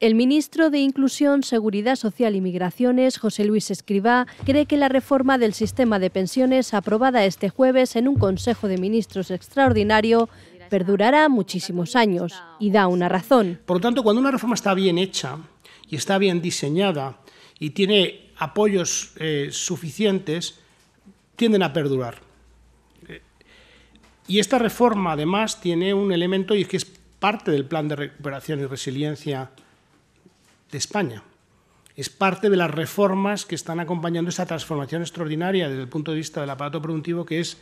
El ministro de Inclusión, Seguridad Social y Migraciones, José Luis Escribá, cree que la reforma del sistema de pensiones aprobada este jueves en un Consejo de Ministros extraordinario perdurará muchísimos años y da una razón. Por lo tanto, cuando una reforma está bien hecha y está bien diseñada y tiene apoyos eh, suficientes, tienden a perdurar. Eh, y esta reforma, además, tiene un elemento y es que es parte del plan de recuperación y resiliencia de España. Es parte de las reformas que están acompañando esa transformación extraordinaria desde el punto de vista del aparato productivo, que es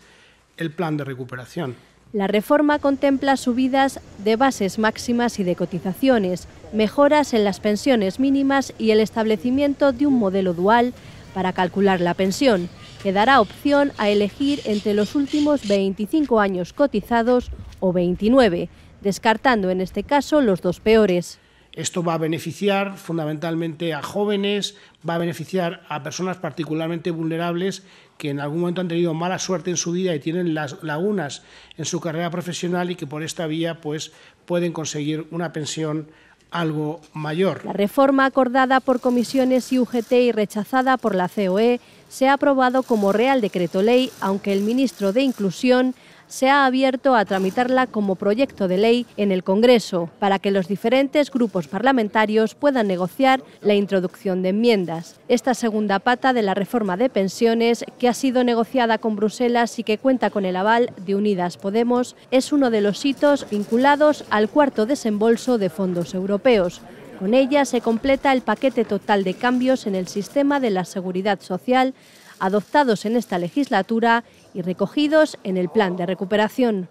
el plan de recuperación. La reforma contempla subidas de bases máximas y de cotizaciones, mejoras en las pensiones mínimas y el establecimiento de un modelo dual para calcular la pensión, que dará opción a elegir entre los últimos 25 años cotizados o 29, descartando en este caso los dos peores. Esto va a beneficiar fundamentalmente a jóvenes, va a beneficiar a personas particularmente vulnerables que en algún momento han tenido mala suerte en su vida y tienen las lagunas en su carrera profesional y que por esta vía pues, pueden conseguir una pensión algo mayor. La reforma acordada por comisiones y UGT y rechazada por la COE se ha aprobado como Real Decreto Ley, aunque el ministro de Inclusión se ha abierto a tramitarla como proyecto de ley en el Congreso para que los diferentes grupos parlamentarios puedan negociar la introducción de enmiendas. Esta segunda pata de la reforma de pensiones, que ha sido negociada con Bruselas y que cuenta con el aval de Unidas Podemos, es uno de los hitos vinculados al cuarto desembolso de fondos europeos con ella se completa el paquete total de cambios en el sistema de la seguridad social adoptados en esta legislatura y recogidos en el Plan de Recuperación.